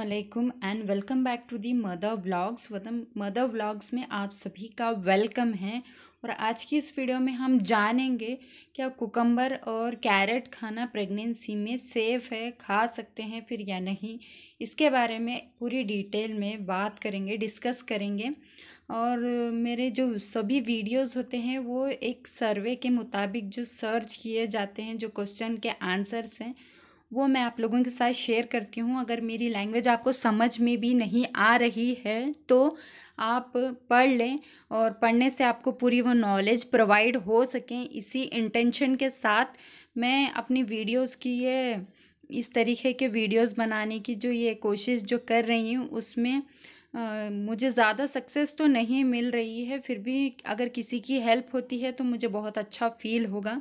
असलकुम and welcome back to the mother vlogs mother vlogs में आप सभी का वेलकम है और आज की इस वीडियो में हम जानेंगे क्या कुकम्बर और कैरेट खाना प्रेगनेंसी में सेफ़ है खा सकते हैं फिर या नहीं इसके बारे में पूरी डिटेल में बात करेंगे डिस्कस करेंगे और मेरे जो सभी वीडियोस होते हैं वो एक सर्वे के मुताबिक जो सर्च किए जाते हैं जो क्वेश्चन के आंसर्स हैं वो मैं आप लोगों के साथ शेयर करती हूँ अगर मेरी लैंग्वेज आपको समझ में भी नहीं आ रही है तो आप पढ़ लें और पढ़ने से आपको पूरी वो नॉलेज प्रोवाइड हो सकें इसी इंटेंशन के साथ मैं अपनी वीडियोस की ये इस तरीके के वीडियोस बनाने की जो ये कोशिश जो कर रही हूँ उसमें मुझे ज़्यादा सक्सेस तो नहीं मिल रही है फिर भी अगर किसी की हेल्प होती है तो मुझे बहुत अच्छा फील होगा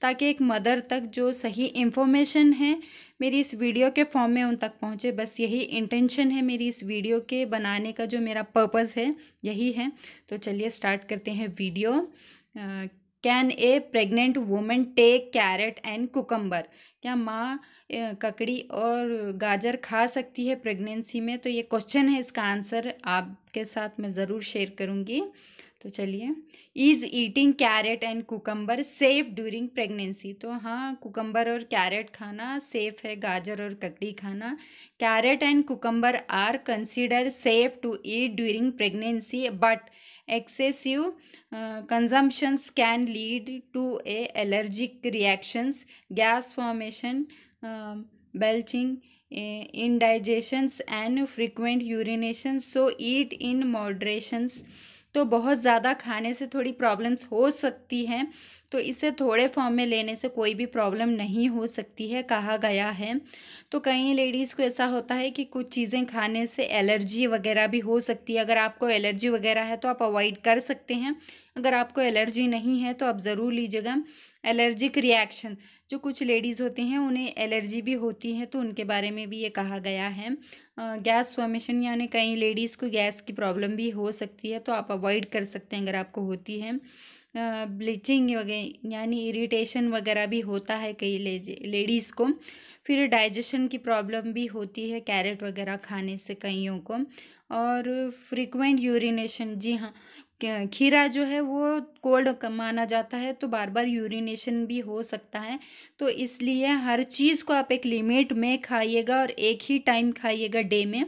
ताकि एक मदर तक जो सही इन्फॉर्मेशन है मेरी इस वीडियो के फॉर्म में उन तक पहुँचे बस यही इंटेंशन है मेरी इस वीडियो के बनाने का जो मेरा पर्पज़ है यही है तो चलिए स्टार्ट करते हैं video can a pregnant women take carrot and cucumber क्या माँ ककड़ी और गाजर खा सकती है प्रेगनेंसी में तो ये क्वेश्चन है इसका आंसर आपके साथ मैं ज़रूर शेयर करूँगी तो चलिए is eating carrot and cucumber safe during pregnancy तो हाँ कुकम्बर और कैरेट खाना सेफ है गाजर और ककड़ी खाना carrot and cucumber are consider safe to eat during pregnancy but excessive consumptions can lead to a allergic reactions gas formation belching in digestions and frequent urination so eat in moderations तो बहुत ज़्यादा खाने से थोड़ी problems हो सकती हैं तो इसे थोड़े फॉर्म में लेने से कोई भी प्रॉब्लम नहीं हो सकती है कहा गया है तो कई लेडीज़ को ऐसा होता है कि कुछ चीज़ें खाने से एलर्जी वगैरह भी हो सकती है अगर आपको एलर्जी वगैरह है तो आप अवॉइड कर सकते हैं अगर आपको एलर्जी नहीं है तो आप ज़रूर लीजिएगा एलर्जिक रिएक्शन जो कुछ लेडीज़ होते हैं उन्हें एलर्जी भी होती है तो उनके बारे में भी ये कहा गया है गैस फॉर्मेशन यानी कई लेडीज़ को गैस की प्रॉब्लम भी हो सकती है तो आप अवॉइड कर सकते हैं अगर आपको होती है ब्लीचिंग वगैरह यानी इरिटेशन वगैरह भी होता है कई लेडीज़ को फिर डाइजेशन की प्रॉब्लम भी होती है कैरेट वगैरह खाने से कईयों को और फ्रीक्वेंट यूरिनेशन जी हाँ खीरा जो है वो कोल्ड माना जाता है तो बार बार यूरिनेशन भी हो सकता है तो इसलिए हर चीज़ को आप एक लिमिट में खाइएगा और एक ही टाइम खाइएगा डे में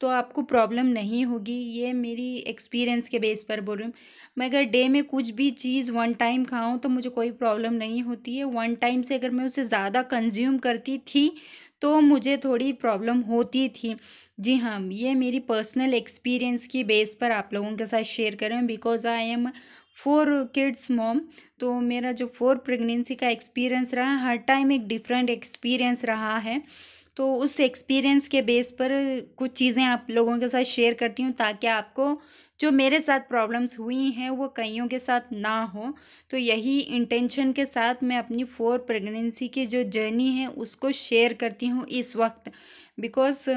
तो आपको प्रॉब्लम नहीं होगी ये मेरी एक्सपीरियंस के बेस पर बोल रही हूँ मैं अगर डे में कुछ भी चीज़ वन टाइम खाऊं तो मुझे कोई प्रॉब्लम नहीं होती है वन टाइम से अगर मैं उसे ज़्यादा कंज्यूम करती थी तो मुझे थोड़ी प्रॉब्लम होती थी जी हाँ ये मेरी पर्सनल एक्सपीरियंस की बेस पर आप लोगों के साथ शेयर करें because I am four kids mom तो मेरा जो फोर प्रेगनेंसी का एक्सपीरियंस रहा हर टाइम एक डिफरेंट एक्सपीरियंस रहा है तो उस एक्सपीरियंस के बेस पर कुछ चीज़ें आप लोगों के साथ शेयर करती हूँ ताकि आपको जो मेरे साथ प्रॉब्लम्स हुई हैं वो कईयों के साथ ना हो तो यही इंटेंशन के साथ मैं अपनी फोर प्रेगनेंसी की जो जर्नी है उसको शेयर करती हूँ इस वक्त बिकॉज़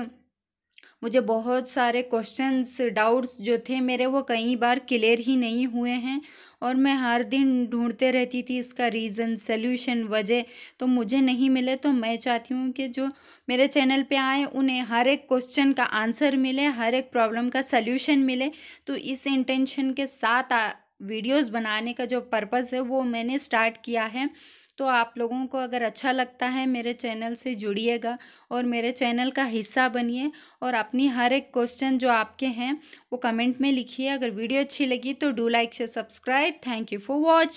मुझे बहुत सारे क्वेश्चंस डाउट्स जो थे मेरे वो कई बार क्लियर ही नहीं हुए हैं और मैं हर दिन ढूंढते रहती थी इसका रीज़न सल्यूशन वजह तो मुझे नहीं मिले तो मैं चाहती हूँ कि जो मेरे चैनल पे आए उन्हें हर एक क्वेश्चन का आंसर मिले हर एक प्रॉब्लम का सल्यूशन मिले तो इस इंटेंशन के साथ वीडियोस बनाने का जो पर्पज़ है वो मैंने स्टार्ट किया है तो आप लोगों को अगर अच्छा लगता है मेरे चैनल से जुड़िएगा और मेरे चैनल का हिस्सा बनिए और अपनी हर एक क्वेश्चन जो आपके हैं वो कमेंट में लिखिए अगर वीडियो अच्छी लगी तो डू लाइक से subscribe thank you for watch